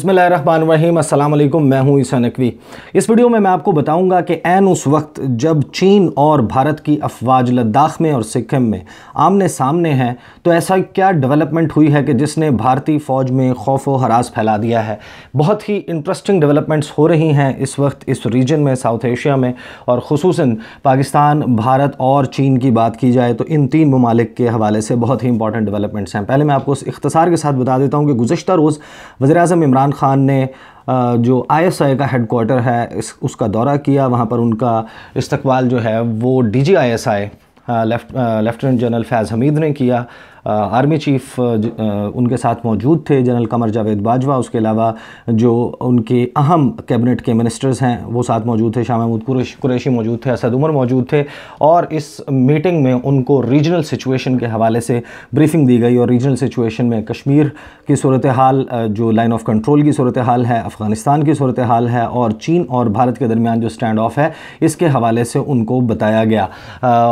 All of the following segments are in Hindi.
बसमीम अल्लाम मैं हूँ ईसा नकवी इस वीडियो में मैं आपको बताऊंगा कि एन उस वक्त जब चीन और भारत की अफवाज लद्दाख में और सिक्किम में आमने सामने हैं तो ऐसा क्या डेवलपमेंट हुई है कि जिसने भारतीय फ़ौज में खौफ व हरास फैला दिया है बहुत ही इंटरेस्टिंग डेवलपमेंट्स हो रही हैं इस वक्त इस रीजन में साउथ एशिया में और खसूस पाकिस्तान भारत और चीन की बात की जाए तो इन तीन ममालिक के हवाले से बहुत ही इंपॉर्टेंट डेवलपमेंट्स हैं पहले मैं आपको इस इख्तसार के साथ बता देता हूँ कि गुजशत रोज़ वज़ी अजम इमरान इमरान ख़ान ने जो आईएसआई का क्वार्टर है इस उसका दौरा किया वहाँ पर उनका इस्तकबाल जो है वो D G I S I left lieutenant general Faiz Hameed ने किया आर्मी चीफ उनके साथ मौजूद थे जनरल कमर जावेद बाजवा उसके अलावा जो उनके अहम कैबिनेट के मिनिस्टर्स हैं वो साथ मौजूद थे शाह महमूद कुरैशी मौजूद थे असद उमर मौजूद थे और इस मीटिंग में उनको रीजनल सिचुएशन के हवाले से ब्रीफिंग दी गई और रीजनल सिचुएशन में कश्मीर की सूरत हाल जो लाइन ऑफ कंट्रोल की सूरत हाल है अफ़गानिस्तान की सूरत हाल है और चीन और भारत के दरमियान जो स्टैंड ऑफ है इसके हवाले से उनको बताया गया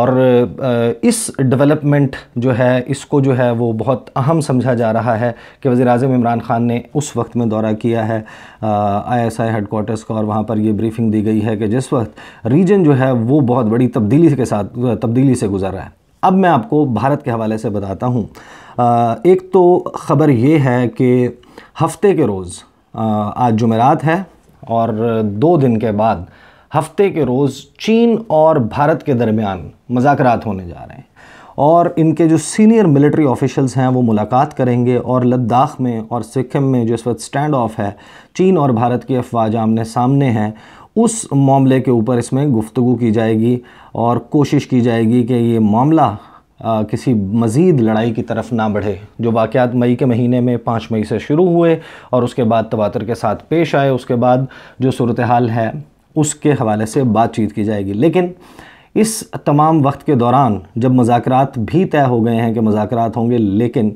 और इस डेवलपमेंट जो है इसको जो है वो बहुत अहम समझा जा रहा है कि वज़ी अजम इमरान ख़ान ने उस वक्त में दौरा किया है आई एस आई हेडकोर्टर्स का और वहाँ पर ये ब्रीफिंग दी गई है कि जिस वक्त रीजन जो है वो बहुत बड़ी तब्दीली के साथ तब्दीली से गुजर रहा है अब मैं आपको भारत के हवाले से बताता हूँ एक तो ख़बर ये है कि हफ्ते के रोज़ आज जमेरात है और दो दिन के बाद हफ्ते के रोज़ चीन और भारत के दरमियान मजाक होने जा रहे हैं और इनके जो सीनियर मिलिट्री ऑफिशल्स हैं वो मुलाकात करेंगे और लद्दाख में और सिक्किम में जो इस वक्त स्टैंड ऑफ है चीन और भारत की अफवाज आमने सामने हैं उस मामले के ऊपर इसमें गुफ्तु की जाएगी और कोशिश की जाएगी कि ये मामला आ, किसी मज़ीद लड़ाई की तरफ ना बढ़े जो वाक़ात मई के महीने में पाँच मई से शुरू हुए और उसके बाद तवातर के साथ पेश आए उसके बाद जो सूरत हाल है उसके हवाले से बातचीत की जाएगी लेकिन इस तमाम वक्त के दौरान जब मजाक भी तय हो गए हैं कि मजाक होंगे लेकिन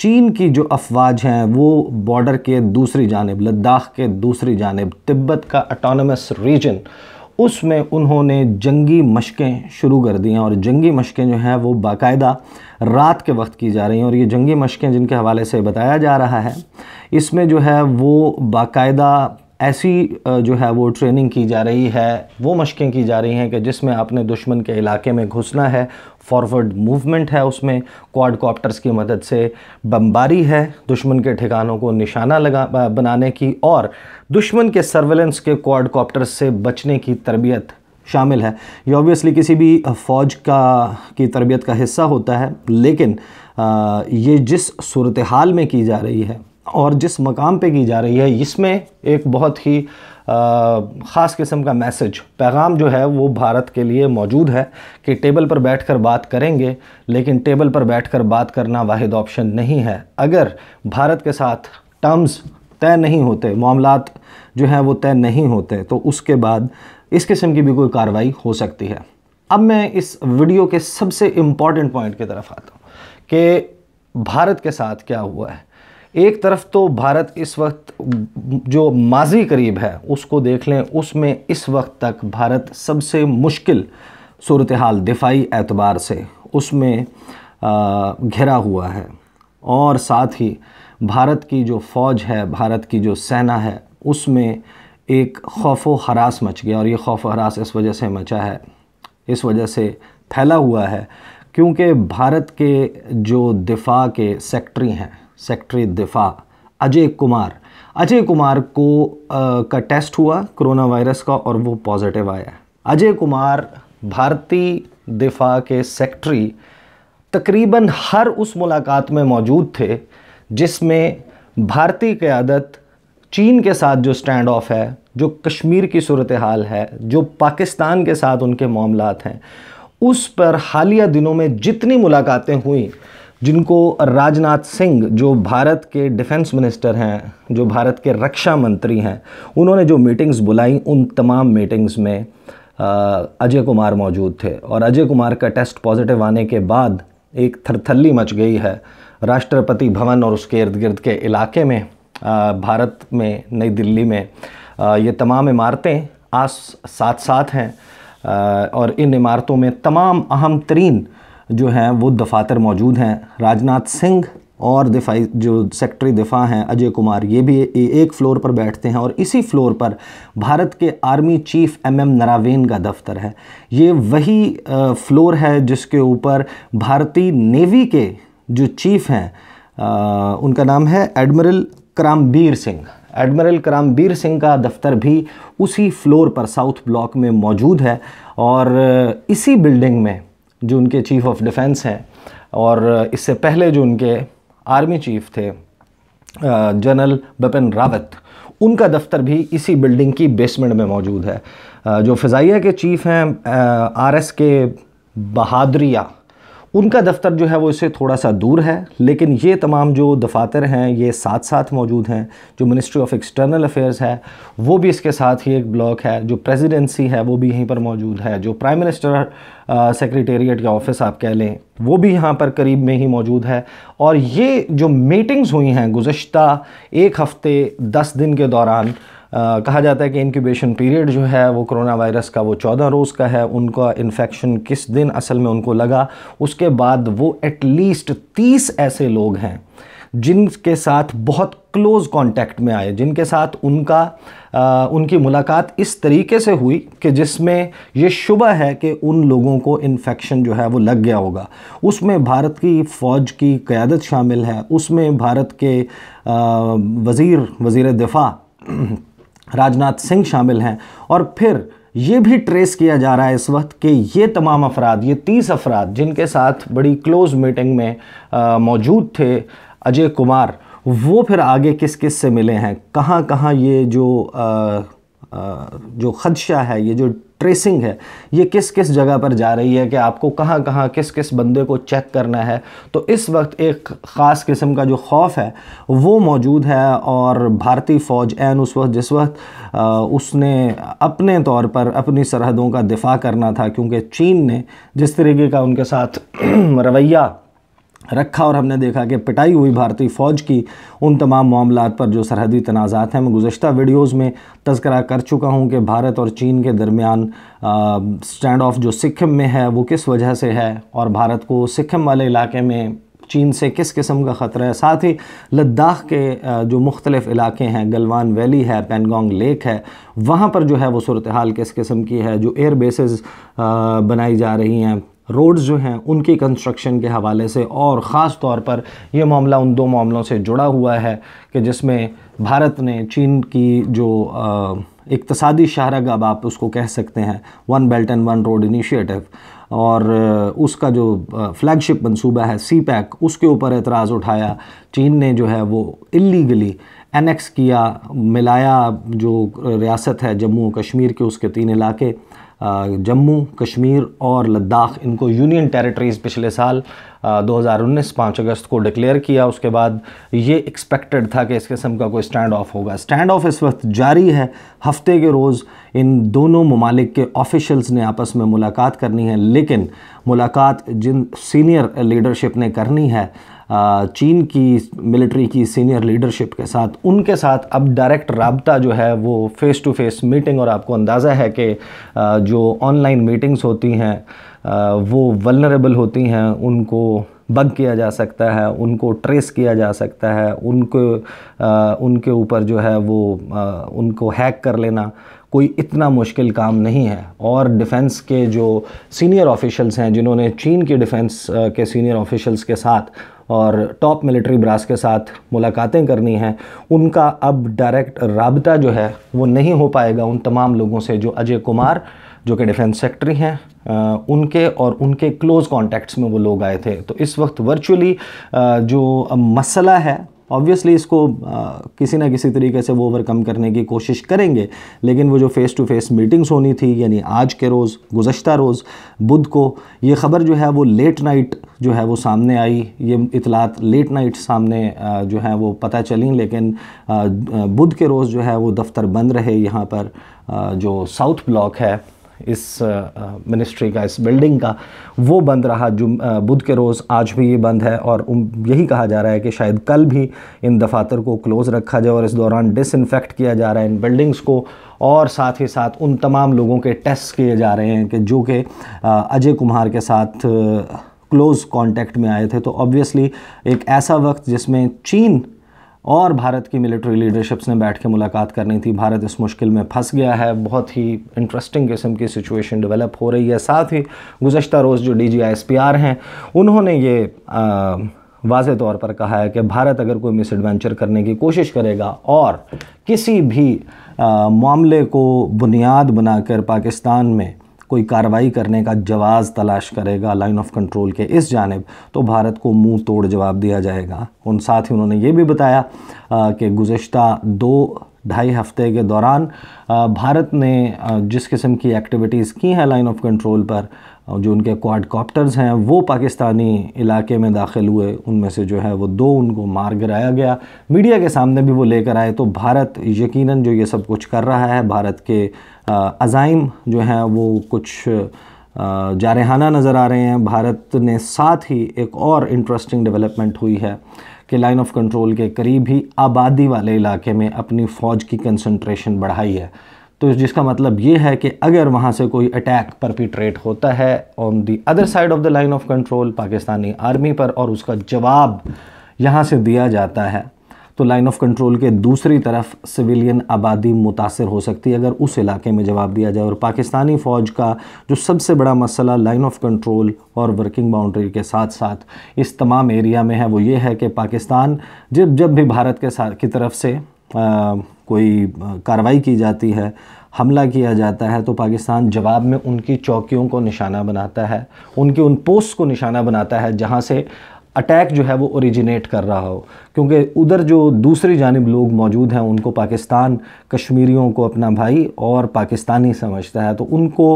चीन की जो अफवाज हैं वो बॉर्डर के दूसरी जानब लद्दाख के दूसरी जानब तिब्बत का अटोनमस रीजन उसमें उन्होंने जंगी मशकें शुरू कर दी हैं और जंगी मशकें जो हैं वो बाकायदा रात के वक्त की जा रही हैं और ये जंगी मशकें जिनके हवाले से बताया जा रहा है इसमें जो है वो बाकायदा ऐसी जो है वो ट्रेनिंग की जा रही है वो मशक़ें की जा रही हैं कि जिसमें आपने दुश्मन के इलाके में घुसना है फॉरवर्ड मूवमेंट है उसमें क्वाड कॉप्टर्स की मदद से बमबारी है दुश्मन के ठिकानों को निशाना लगा बनाने की और दुश्मन के सर्वेलेंस के क्वाड कॉप्टर्स से बचने की तरबियत शामिल है ये ऑब्वियसली किसी भी फ़ौज का की तरबियत का हिस्सा होता है लेकिन आ, ये जिस सूरत हाल में की जा रही है और जिस मकाम पे की जा रही है इसमें एक बहुत ही ख़ास किस्म का मैसेज पैगाम जो है वो भारत के लिए मौजूद है कि टेबल पर बैठकर बात करेंगे लेकिन टेबल पर बैठकर बात करना वाद ऑप्शन नहीं है अगर भारत के साथ टर्म्स तय नहीं होते मामला जो हैं वो तय नहीं होते तो उसके बाद इस किस्म की भी कोई कार्रवाई हो सकती है अब मैं इस वीडियो के सबसे इम्पॉर्टेंट पॉइंट की तरफ आता हूँ कि भारत के साथ क्या हुआ है एक तरफ तो भारत इस वक्त जो माजी करीब है उसको देख लें उसमें इस वक्त तक भारत सबसे मुश्किल सूरत हाल दिफाई एतबार से उसमें घिरा हुआ है और साथ ही भारत की जो फ़ौज है भारत की जो सेना है उसमें एक खौफ व हरास मच गया और ये खौफ हरास इस वजह से मचा है इस वजह से फैला हुआ है क्योंकि भारत के जो दिफा के सेक्ट्री हैं सेक्रेटरी दिफा अजय कुमार अजय कुमार को आ, का टेस्ट हुआ कोरोना वायरस का और वो पॉजिटिव आया अजय कुमार भारतीय दिफा के सेक्रेटरी तकरीबन हर उस मुलाकात में मौजूद थे जिसमें भारतीय क़्यादत चीन के साथ जो स्टैंड ऑफ है जो कश्मीर की सूरत हाल है जो पाकिस्तान के साथ उनके मामला हैं उस पर हालिया दिनों में जितनी मुलाकातें हुई जिनको राजनाथ सिंह जो भारत के डिफेंस मिनिस्टर हैं जो भारत के रक्षा मंत्री हैं उन्होंने जो मीटिंग्स बुलाई उन तमाम मीटिंग्स में अजय कुमार मौजूद थे और अजय कुमार का टेस्ट पॉजिटिव आने के बाद एक थरथली मच गई है राष्ट्रपति भवन और उसके इर्द गिर्द के इलाके में भारत में नई दिल्ली में ये तमाम इमारतें आज साथ साथ हैं और इन इमारतों में तमाम अहम तरीन जो हैं वो दफातर मौजूद हैं राजनाथ सिंह और दिफाई जो सेक्रेटरी दिफा हैं अजय कुमार ये भी एक फ़्लोर पर बैठते हैं और इसी फ्लोर पर भारत के army chief M M Naravane का दफ्तर है ये वही फ्लोर है जिसके ऊपर भारतीय नेवी के जो चीफ हैं उनका नाम है एडमिरल करामबीर सिंह एडमिरल करामबीर सिंह का दफ्तर भी उसी फ्लोर पर साउथ ब्लॉक में मौजूद है और इसी बिल्डिंग में जो उनके चीफ ऑफ डिफेंस हैं और इससे पहले जो उनके आर्मी चीफ थे जनरल बिपिन रावत उनका दफ्तर भी इसी बिल्डिंग की बेसमेंट में मौजूद है जो फ़िज़ाइया के चीफ हैं आर एस के बहादरिया उनका दफ्तर जो है वो इससे थोड़ा सा दूर है लेकिन ये तमाम जो दफातर हैं ये साथ साथ मौजूद हैं जो मिनिस्ट्री ऑफ एक्सटर्नल अफेयर्स है वो भी इसके साथ ही एक ब्लॉक है जो प्रेसिडेंसी है वो भी यहीं पर मौजूद है जो प्राइम मिनिस्टर सेक्रेटेरिएट का ऑफिस आप कह लें वो भी यहाँ पर करीब में ही मौजूद है और ये जो मीटिंग्स हुई हैं गुज्त एक हफ़्ते दस दिन के दौरान कहा जाता है कि इनक्यूबेशन पीरियड जो है वो कोरोना वायरस का वो चौदह रोज़ का है उनका इन्फेक्शन किस दिन असल में उनको लगा उसके बाद वो एटलीस्ट तीस ऐसे लोग हैं जिनके साथ बहुत क्लोज़ कांटेक्ट में आए जिनके साथ उनका आ, उनकी मुलाकात इस तरीके से हुई कि जिसमें ये शुबा है कि उन लोगों को इन्फेक्शन जो है वो लग गया होगा उसमें भारत की फ़ौज की क़्यादत शामिल है उसमें भारत के वज़ीर वज़ी दिफ़ा राजनाथ सिंह शामिल हैं और फिर ये भी ट्रेस किया जा रहा है इस वक्त कि ये तमाम अफराद ये तीस अफराद जिनके साथ बड़ी क्लोज मीटिंग में मौजूद थे अजय कुमार वो फिर आगे किस किस से मिले हैं कहाँ कहाँ ये जो आ, आ, जो खदशा है ये जो ट्रेसिंग है ये किस किस जगह पर जा रही है कि आपको कहाँ कहाँ किस किस बंदे को चेक करना है तो इस वक्त एक ख़ास किस्म का जो खौफ है वो मौजूद है और भारतीय फ़ौज एन उस वक्त जिस वक्त उसने अपने तौर पर अपनी सरहदों का दिफा करना था क्योंकि चीन ने जिस तरीके का उनके साथ रवैया रखा और हमने देखा कि पिटाई हुई भारतीय फ़ौज की उन तमाम मामला पर जो सरहदी तनाज़ात हैं मैं गुज्त वीडियोज़ में तस्करा कर चुका हूँ कि भारत और चीन के दरमियान स्टैंड ऑफ जो सिक्किम में है वो किस वजह से है और भारत को सिक्किम वाले इलाके में चीन से किस किस्म का ख़तरा है साथ ही लद्दाख के जो मुख्तलिफ़ इलाके हैं गलवान वैली है पेनगोंग लेक है वहाँ पर जो है वो सूरत हाल किस किस्म की है जो एयर बेसिस बनाई जा रही हैं रोड्स जो हैं उनकी कंस्ट्रक्शन के हवाले से और ख़ास तौर पर यह मामला उन दो मामलों से जुड़ा हुआ है कि जिसमें भारत ने चीन की जो इकतसादी शाहरग अब आप उसको कह सकते हैं one belt and one road initiative और उसका जो फ्लैगशिप मंसूबा है सी पैक उसके ऊपर एतराज़ उठाया चीन ने जो है वो इलीगली एनेक्स किया मिलाया जो रियासत है जम्मू कश्मीर के उसके तीन इलाके जम्मू कश्मीर और लद्दाख इनको यूनियन टेरिटरीज़ पिछले साल 2019 5 अगस्त को डिक्लेयर किया उसके बाद ये एक्सपेक्टेड था कि इस किस्म का कोई स्टैंड ऑफ होगा स्टैंड ऑफ इस वक्त जारी है हफ्ते के रोज़ इन दोनों ममालिक के ऑफिशल्स ने आपस में मुलाकात करनी है लेकिन मुलाकात जिन सीनियर लीडरशिप ने करनी है चीन की मिलिट्री की सीनियर लीडरशिप के साथ उनके साथ अब डायरेक्ट रबता जो है वो फ़ेस टू फेस मीटिंग और आपको अंदाज़ा है कि जो ऑनलाइन मीटिंग्स होती हैं वो वलनरेबल होती हैं उनको बग किया जा सकता है उनको ट्रेस किया जा सकता है उनको उनके ऊपर जो है वो उनको हैक कर लेना कोई इतना मुश्किल काम नहीं है और डिफेंस के जो सीनियर ऑफिशल्स हैं जिन्होंने चीन के डिफेंस के सीनियर ऑफिशल्स के साथ और टॉप मिलिट्री ब्रास के साथ मुलाकातें करनी हैं उनका अब डायरेक्ट रबता जो है वो नहीं हो पाएगा उन तमाम लोगों से जो अजय कुमार जो कि डिफेंस सेक्रेटरी हैं उनके और उनके क्लोज़ कॉन्टैक्ट्स में वो लोग आए थे तो इस वक्त वर्चुअली जो मसला है ऑब्वियसली इसको आ, किसी ना किसी तरीके से वो ओवरकम करने की कोशिश करेंगे लेकिन वो जो फ़ेस टू फ़ेस मीटिंग्स होनी थी यानी आज के रोज़ गुजशत रोज़ बुध को ये ख़बर जो है वो लेट नाइट जो है वो सामने आई ये इतलात लेट नाइट सामने आ, जो है वो पता चली लेकिन बुध के रोज़ जो है वो दफ्तर बंद रहे यहाँ पर आ, जो साउथ ब्लॉक है इस मिनिस्ट्री का इस बिल्डिंग का वो बंद रहा जुम बुध के रोज़ आज भी ये बंद है और यही कहा जा रहा है कि शायद कल भी इन दफातर को क्लोज़ रखा जाए और इस दौरान डिसइनफेक्ट किया जा रहा है इन बिल्डिंग्स को और साथ ही साथ उन तमाम लोगों के टेस्ट किए जा रहे हैं कि जो कि अजय कुमार के साथ क्लोज़ कॉन्टैक्ट में आए थे तो ऑब्वियसली एक ऐसा वक्त जिसमें चीन और भारत की मिलिट्री लीडरशिप्स ने बैठ के मुलाकात करनी थी भारत इस मुश्किल में फंस गया है बहुत ही इंटरेस्टिंग किस्म की सिचुएशन डेवलप हो रही है साथ ही गुजशत रोज़ जो डी जी हैं उन्होंने ये वाज तौर पर कहा है कि भारत अगर कोई मिस एडवेंचर करने की कोशिश करेगा और किसी भी आ, मामले को बुनियाद बनाकर पाकिस्तान में कोई कार्रवाई करने का जवाज़ तलाश करेगा लाइन ऑफ कंट्रोल के इस जानब तो भारत को मुंह तोड़ जवाब दिया जाएगा उन साथ ही उन्होंने ये भी बताया कि गुज्त दो ढाई हफ्ते के दौरान भारत ने जिस किस्म की एक्टिविटीज़ की हैं लाइन ऑफ कंट्रोल पर और जो उनके क्वाड कॉप्टर्स हैं वो पाकिस्तानी इलाके में दाखिल हुए उनमें से जो है वो दो उनको मार गिराया गया मीडिया के सामने भी वो लेकर आए तो भारत यकीनन जो ये सब कुछ कर रहा है भारत के अज़ाइम जो हैं वो कुछ जारहाना नज़र आ रहे हैं भारत ने साथ ही एक और इंटरेस्टिंग डेवलपमेंट हुई है कि लाइन ऑफ कंट्रोल के करीब ही आबादी वाले इलाके में अपनी फ़ौज की कंसनट्रेशन बढ़ाई है तो जिसका मतलब ये है कि अगर वहाँ से कोई अटैक परपिट्रेट होता है on the other side of the line of control Pakistani army पर और उसका जवाब यहाँ से दिया जाता है तो लाइन ऑफ कंट्रोल के दूसरी तरफ सिविलियन आबादी मुतासर हो सकती है अगर उस इलाके में जवाब दिया जाए और पाकिस्तानी फ़ौज का जो सबसे बड़ा मसला लाइन ऑफ कंट्रोल और वर्किंग बाउंड्री के साथ साथ इस तमाम एरिया में है वो ये है कि पाकिस्तान जब जब भी भारत के साथ की तरफ से आ, कोई कार्रवाई की जाती है हमला किया जाता है तो पाकिस्तान जवाब में उनकी चौकियों को निशाना बनाता है उनके उन पोस्ट को निशाना बनाता है जहाँ से अटैक जो है वो ओरिजिनेट कर रहा हो क्योंकि उधर जो दूसरी जानब लोग मौजूद हैं उनको पाकिस्तान कश्मीरियों को अपना भाई और पाकिस्तानी समझता है तो उनको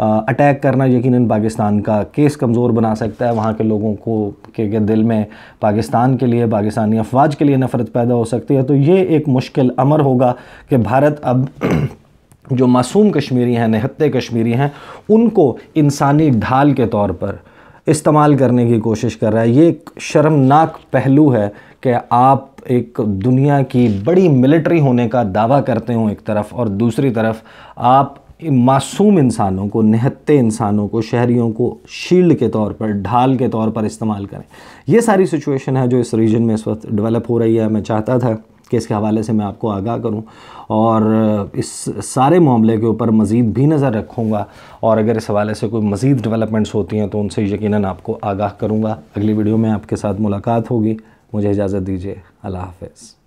अटैक करना यकीनन पाकिस्तान का केस कमज़ोर बना सकता है वहाँ के लोगों को के दिल में पाकिस्तान के लिए पाकिस्तानी अफवाज के लिए नफ़रत पैदा हो सकती है तो ये एक मुश्किल अमर होगा कि भारत अब जो मासूम कश्मीरी हैं नहत्ते कश्मीरी हैं उनको इंसानी ढाल के तौर पर इस्तेमाल करने की कोशिश कर रहा है ये एक शर्मनाक पहलू है कि आप एक दुनिया की बड़ी मिलिट्री होने का दावा करते हो एक तरफ और दूसरी तरफ आप मासूम इंसानों को निहत्ते इंसानों को शहरीों को शील्ड के तौर पर ढाल के तौर पर इस्तेमाल करें ये सारी सिचुएशन है जो इस रीजन में इस वक्त डेवलप हो रही है मैं चाहता था केस के हवाले से मैं आपको आगाह करूँ और इस सारे मामले के ऊपर मज़ीद भी नज़र रखूँगा और अगर इस हवाले से कोई मज़ीद डेवलपमेंट्स होती हैं तो उनसे यकीन आपको आगाह करूँगा अगली वीडियो में आपके साथ मुलाकात होगी मुझे इजाज़त दीजिए अल्लाह हाफ